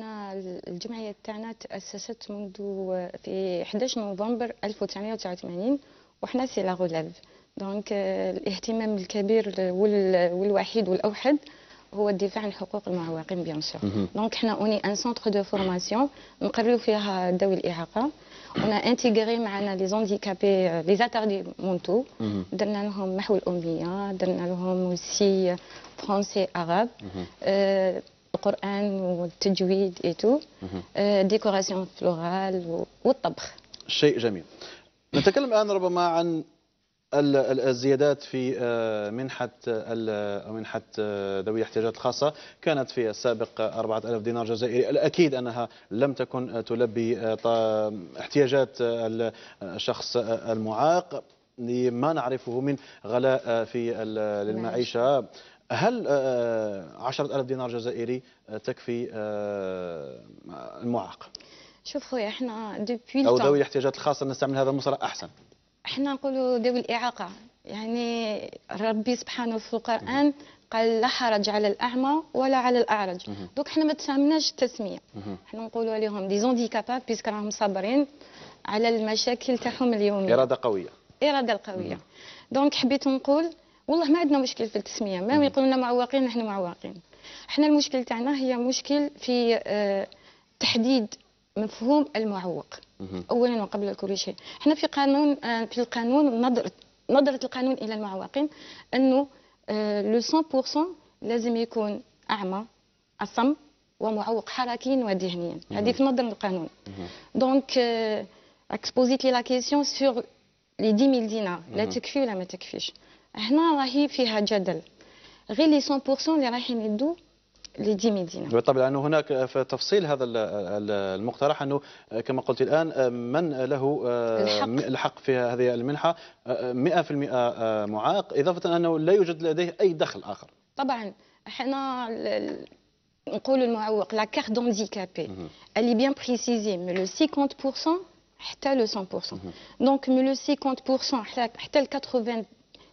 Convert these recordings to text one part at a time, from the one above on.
احنا الجمعيه تاعنا تاسست منذ آه، في 11 نوفمبر 1989 وحنا سي لا دونك آه، الاهتمام الكبير والوحيد والاوحد هو الدفاع عن حقوق المعوقين بيان سور دونك حنا اوني ان سونتر دو فورماسيون نقريو فيها ذوي الاعاقه ونا انتيغري معنا لي زونديكابي لي زاتاردي مونتو درنا لهم محو الاميه درنا لهم سي فرونسي عرب القران والتجويد ايتو ديكوراسيون فلورال والطبخ شيء جميل نتكلم الان ربما عن الزيادات في آه، منحة منحة آه، ذوي الاحتياجات الخاصة كانت في السابق 4000 دينار جزائري الأكيد أنها لم تكن آه، تلبي احتياجات الشخص المعاق لما نعرفه من غلاء في المعيشة نعم. هل 10000 آه، آه، دينار جزائري آه، تكفي المعاق؟ شوف خويا احنا دوبوي او ذوي الاحتياجات الخاصه نستعمل هذا المصطلح احسن احنا نقولوا ذوي الاعاقه يعني ربي سبحانه في القران قال لا حرج على الاعمى ولا على الاعرج دوك احنا ما تسامناش التسميه احنا نقولوا عليهم دي زونديكابا بيسك راهم صابرين على المشاكل تاعهم اليوميه اراده قويه اراده قويه دونك حبيت نقول والله ما عندنا مشكل في التسميه ما يقولوا لنا معوقين نحن معوقين احنا المشكل تاعنا هي مشكل في آه، تحديد مفهوم المعوق اولا وقبل كل شيء احنا في قانون آه، في القانون نظره نظره القانون الى المعوقين انه آه، لو 100% لازم يكون اعمى اصم ومعوق حركيا وذهنيا هذه في نظر القانون دونك اكسبوزيت لي لا كيسيون سور لي 10000 دينار لا تكفي ولا ما تكفيش هنا راهي فيها جدل غير لي 100% اللي رايحين يدو 10 مدينة طبعا لأنه هناك في تفصيل هذا المقترح أنه كما قلت الآن من له آه، الحق, الحق في هذه المنحة 100% آه، آه، معاق إضافة أنه لا يوجد لديه أي دخل آخر طبعا احنا نقول المعوق لا كارت دونديكابي اللي بيان بريسيزي من لو 50% حتى لو 100% دونك من لو 50% حتى ل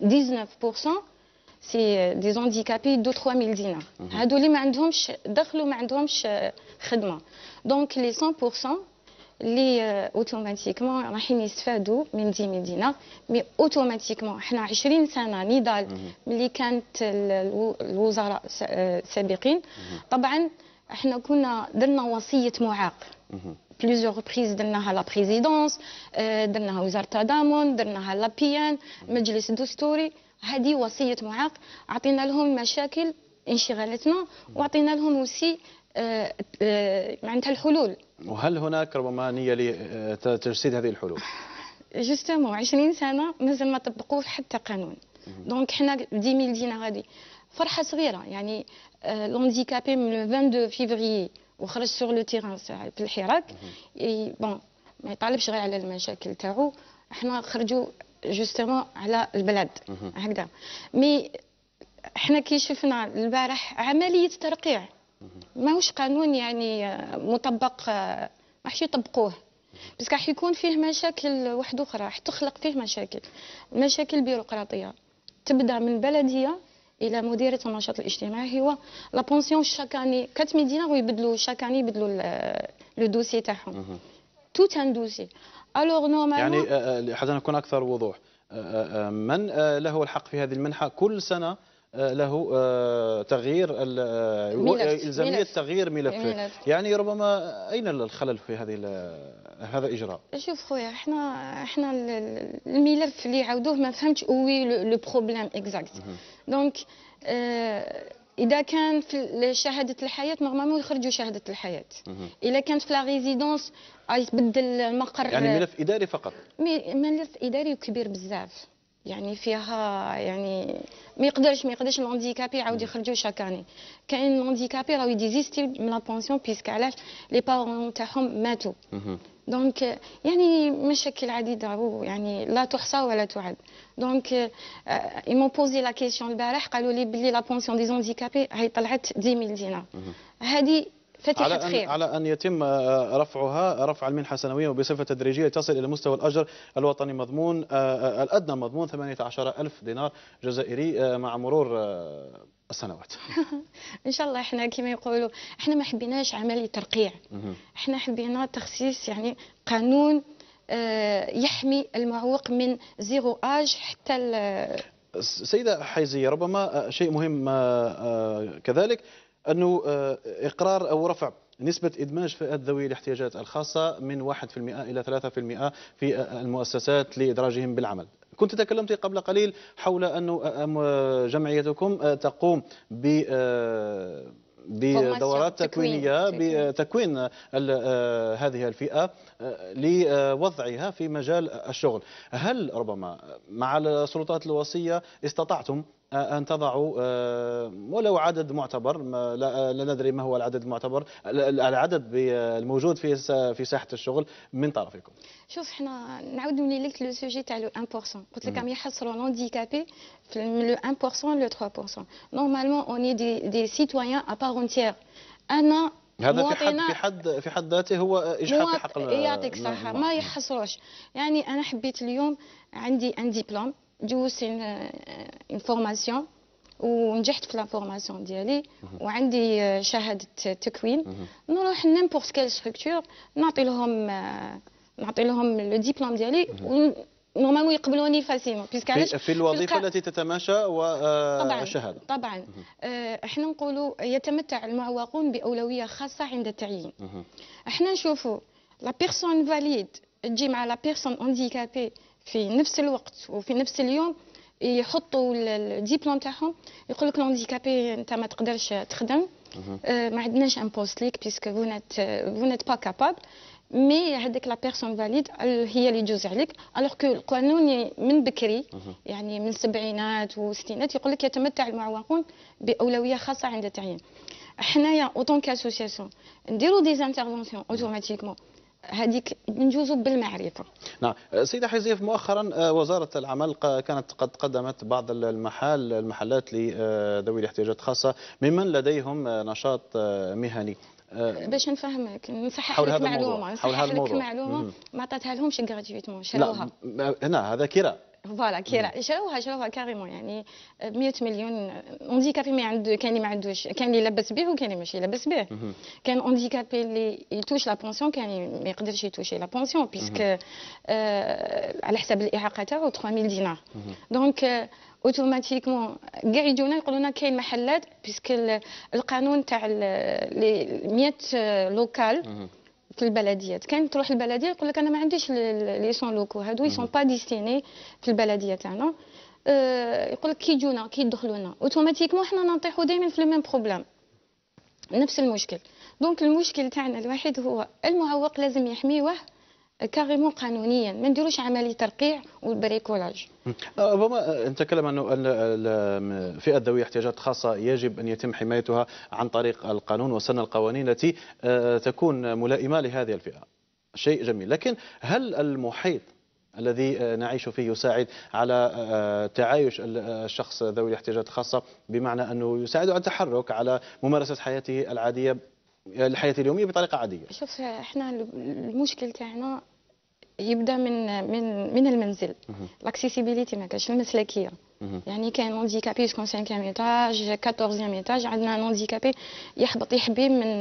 19% سي دي زونديكابي دو 3000 دينار هادو اللي ما عندهمش دخل وما عندهمش خدمه دونك لي 100% اللي اوتوماتيكمون رايحين يستفادوا من 10000 دينار مي اوتوماتيكمون حنا 20 سنه نضال ملي كانت الوزراء السابقين طبعا احنا كنا درنا وصيه معاق بليزيوغ بريز درناها لا بريزيدونس درناها وزاره التضامن درناها لا بي ان مجلس الدستوري هذه وصيه معاق عطينا لهم مشاكل انشغالاتنا وعطينا لهم وسي معناتها الحلول وهل هناك ربما نيه لتجسيد هذه الحلول؟ جوستومون 20 سنه مازال ما طبقوش حتى قانون دونك حنا ميل دينا غادي فرحه صغيره يعني لونديكابي euh, من 22 فيفغيي وخرج سوغ لو تيران في الحراك بون ما يطالبش غير على المشاكل تاعو احنا خرجوا جوستومون على البلد هكذا مي احنا كي شفنا البارح عمليه ترقيع ماهوش قانون يعني آه، مطبق آه، ما حش يطبقوه بس راح يكون فيه مشاكل واحدة أخرى راح تخلق فيه مشاكل مشاكل بيروقراطية تبدأ من بلديه الى مديريه النشاط الاجتماعي هو لا بونسيون شاك كات 4 ويبدلوا شاكاني يبدلوا لو دوسي تاعهم توت ان دوسي الوغ نورمالمون يعني آه، آه، حتى نكون اكثر وضوح آه، من له الحق في هذه المنحه كل سنه آه، له آه، تغيير إلزامية تغيير ملفه يعني ملف. يعني ربما أين الخلل في هذه آه، هذا الإجراء؟ شوف خويا احنا احنا الملف اللي عاودوه ما فهمتش وي لو بروبليم اكزاكت دونك اذا كان في شهاده الحياه نورمالمون يخرجوا شهاده الحياه اذا كانت في لا ريزيدونس يتبدل المقر يعني ملف اداري فقط ملف اداري وكبير بزاف يعني فيها يعني ما يقدرش ما يقدرش الهانديكابي يعاود نعم. يخرجوا شاكاني كاين الهانديكابي راهو ديزيستي من لابونسيون بيسك علاش لي بارون تاعهم ماتوا دونك يعني مشاكل عديده يعني لا تحصى ولا تعد دونك مون بوزي لا كيسيون البارح قالوا لي بلي لابونسيون دي زونديكابي هي طلعت 10000 دينار هذه فتحت على أن خير على أن يتم آه، رفعها رفع المنحة سنويا وبصفة تدريجية تصل إلى مستوى الأجر الوطني مضمون آه، آه، الأدنى مضمون 18000 دينار جزائري مع مرور السنوات ان شاء الله احنا كما يقولوا احنا ما حبيناش عمليه ترقيع احنا حبينا تخصيص يعني قانون يحمي المعوق من زيرو اج حتى سيدة حيزية ربما شيء مهم كذلك أنه آه، إقرار أو رفع نسبة إدماج فئات ذوي الاحتياجات الخاصة من 1% إلى 3% في آه، المؤسسات لإدراجهم بالعمل كنت تكلمت قبل قليل حول أن آه، جمعيتكم تقوم ب بدورات تكوينية بتكوين هذه الفئة لوضعها في مجال الشغل هل ربما مع السلطات الوصية استطعتم أن تضعوا ولو عدد معتبر لا, ندري ما هو العدد المعتبر العدد الموجود في في ساحة الشغل من طرفكم شوف حنا نعاود نولي لك لو سوجي تاع لو 1% قلت لك عم يحصروا لونديكابي من لو 1% لو 3% نورمالمون اوني دي دي سيتويان ابار اونتيير انا هذا في حد في حد في حد ذاته هو اجحاف في حق يعطيك صحه ما يحصروش يعني انا حبيت اليوم عندي ان ديبلوم ان انفورماسيون ونجحت في لافورماسيون ديالي وعندي آه، شهاده تكوين نروح نيمبور سكيل ستركتور نعطي لهم آه، نعطي لهم لو ديبلوم ديالي نورمالمون يقبلوني فاسيمون بيسك علاش في الوظيفه التي تتماشى والشهاده طبعا طبعا آه، احنا نقولوا يتمتع المعوقون باولويه خاصه عند التعيين احنا نشوفوا لا بيرسون فاليد تجي مع لا بيرسون اونديكابي في نفس الوقت وفي نفس اليوم يحطوا الديبلوم تاعهم يقول لك لونديكابي انت ما تقدرش تخدم آه، ما عندناش ان بوست ليك بيسكو فو نت با كابابل مي هذيك لا بيرسون فاليد هي اللي تجوز عليك الوغ كو القانون من بكري يعني من السبعينات والستينات يقول لك يتمتع المعوقون باولويه خاصه عند التعيين حنايا اوتون كاسوسياسيون نديرو دي انترفونسيون اوتوماتيكمون هذيك نجوزوا بالمعرفه. نعم، أه، سيدة حزيف مؤخرا أه، وزارة العمل كانت قد قدمت بعض المحال المحلات لذوي أه، الاحتياجات الخاصه ممن لديهم نشاط مهني. باش نفهمك نصحح لك معلومه نصحح لك معلومه ما عطاتها لهمش غراتويتمون شروها. لا هنا هذا كراء فوالا كي شراوها شراوها كاريمون يعني 100 مليون اونديكابي ما عنده كان اللي ما عندوش كان اللي لابس به وكان اللي ماشي لبس به كان اونديكابي اللي يتوش لا بونسيون كان ما يقدرش يتوشي لا بونسيون بيسك على حساب الاعاقه تاعو 3000 دينار دونك اوتوماتيكمون كاع يجونا يقولوا لنا كاين محلات بيسك القانون تاع 100 لوكال في البلديات كان تروح البلديه يقول لك انا ما عنديش لي سون لوكو هادو يسون با ديستيني في البلديه تاعنا أه يقول لك كي يجونا كي يدخلونا اوتوماتيكمون حنا نطيحو دائما في لو ميم بروبليم نفس المشكل دونك المشكل تاعنا الوحيد هو المعوق لازم يحميوه كاريمون قانونيا ما نديروش عمليه ترقيع والبريكولاج ربما أه، أه، نتكلم انه أه، الفئه ذوي احتياجات خاصه يجب ان يتم حمايتها عن طريق القانون وسن القوانين التي تكون ملائمه لهذه الفئه شيء جميل لكن هل المحيط الذي نعيش فيه يساعد على تعايش الشخص ذوي الاحتياجات الخاصه بمعنى انه يساعده على التحرك على ممارسه حياته العاديه الحياه اليوميه بطريقه عاديه شوف احنا المشكل تاعنا يبدا من من من المنزل لاكسيسيبيليتي ما كانش المسلكيه يعني كاين هانديكابي سكون سانكيام ايتاج 14 ايتاج عندنا ان يحبط يحبي من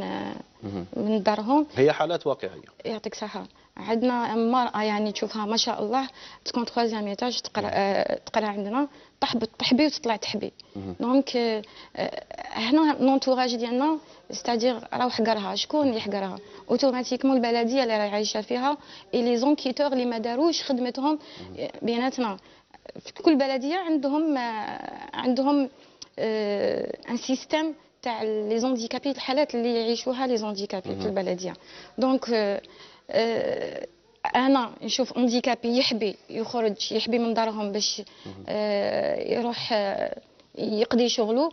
من دارهم هي حالات واقعيه يعطيك صحه عندنا امراه يعني تشوفها ما شاء الله تكون تخوازيام ايتاج تقرا نعم. آه، تقرا عندنا تحبط تحبي وتطلع تحبي دونك آه، آه، هنا لونتوراج ديالنا ستادير راهو حقرها شكون اللي حقرها اوتوماتيكمون البلديه اللي راهي عايشه فيها اي لي زونكيتور اللي ما داروش خدمتهم بيناتنا في كل بلديه عندهم عندهم ان سيستيم تاع لي زونديكابي الحالات اللي يعيشوها لي زونديكابي في البلديه دونك آه، انا نشوف انديكابي يحبي يخرج يحبي من دارهم باش آه، يروح آه، يقضي شغله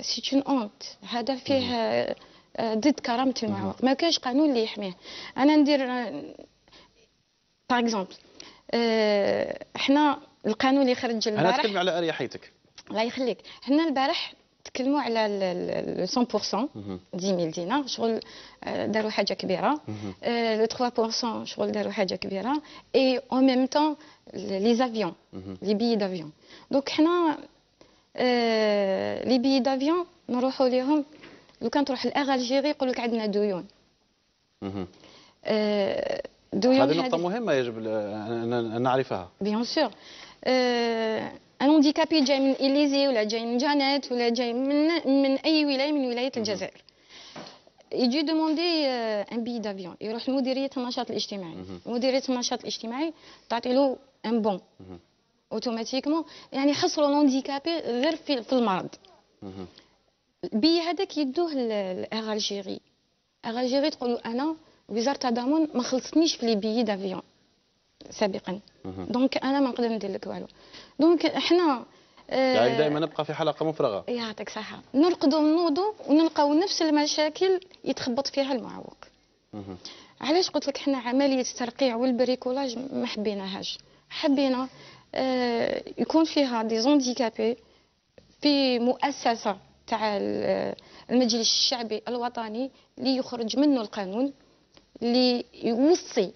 سي اونت هذا فيه ضد كرامه المعوق ما كانش قانون اللي يحميه انا ندير باغ اكزومبل احنا القانون اللي خرج البارح انا نتكلم على اريحيتك الله يخليك حنا البارح تكلموا على ال 100% 10000 دينار شغل داروا حاجه كبيره لو 3% شغل داروا حاجه كبيره اي او ميم طون لي زافيون لي بيي دافيون دونك حنا لي بيي دافيون نروحوا ليهم لو كان تروح لالجيري يقول لك عندنا ديون آه، ديون هذه نقطه مهمه يجب ان نعرفها بيان آه، سور هانديكابي جاي من اليزي ولا جاي من جانيت ولا جاي من من اي ولايه من ولايات الجزائر يجي دوموندي ان بي دافيون يروح لمديريه النشاط الاجتماعي مديريه النشاط الاجتماعي تعطي له ان بون اوتوماتيكمون يعني حصروا لونديكابي غير في, المرض بي هذاك يدوه لاغالجيري اغالجيري تقول انا وزاره التضامن ما خلصتنيش في لي بيي دافيون سابقا دونك انا ما نقدر ندير لك والو دونك احنا آه، يعني دائما نبقى في حلقه مفرغه يعطيك صحه نرقدوا ونوضوا ونلقاو نفس المشاكل يتخبط فيها المعوق علاش قلت لك احنا عمليه الترقيع والبريكولاج ما حبيناهاش حبينا آه يكون فيها دي زونديكابي في مؤسسه تاع آه، المجلس الشعبي الوطني اللي يخرج منه القانون اللي يوصي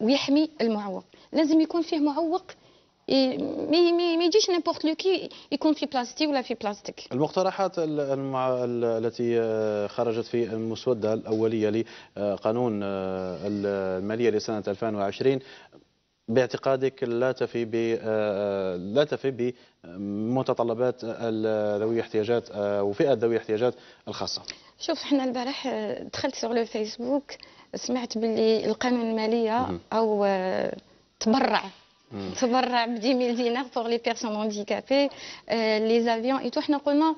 ويحمي المعوق لازم يكون فيه معوق إيه، ما يجيش نيمبورت لو كي يكون في بلاستي ولا في بلاستيك المقترحات المع... التي آه، خرجت في المسوده الاوليه لقانون آه، الماليه لسنه 2020 باعتقادك لا تفي ب آه، لا تفي بمتطلبات ذوي احتياجات وفئه ذوي احتياجات الخاصه شوف حنا البارح آه، دخلت سوغ لو فيسبوك سمعت باللي القانون الماليه او آه، تبرع تبرع ب 10000 دينار بوغ لي بيرسون هانديكابي لي زافيون اي تو حنا قلنا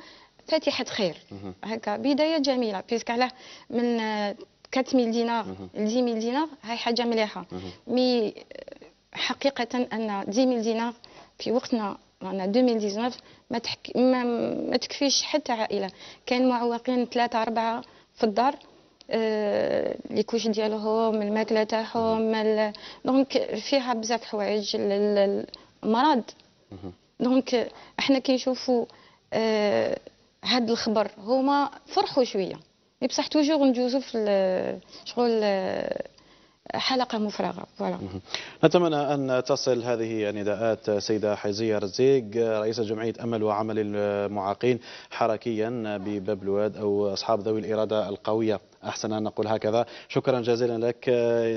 فاتحه خير هكا بدايه جميله بيسك علاه من 4000 آه، دينار ل 10000 دينار هاي حاجه مليحه مي حقيقه ان 10000 دينار في وقتنا رانا 2019 ما, تحكي ما... ما تكفيش حتى عائله كان معوقين ثلاثه اربعه في الدار آه، لي كوش ديالهم الماكله تاعهم دونك فيها بزاف حوايج المرض دونك احنا كي نشوفوا آه، هذا الخبر هما فرحوا شويه بصح توجور ندوزو في شغل آه، حلقه مفرغه فوالا نتمنى ان تصل هذه النداءات سيده حيزيه رزيق رئيسه جمعيه امل وعمل المعاقين حركيا بباب الواد او اصحاب ذوي الاراده القويه احسن ان نقول هكذا شكرا جزيلا لك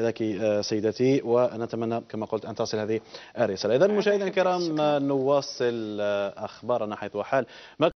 لك سيدتي ونتمنى كما قلت ان تصل هذه الرساله اذا مشاهدينا الكرام نواصل اخبارنا حيث حال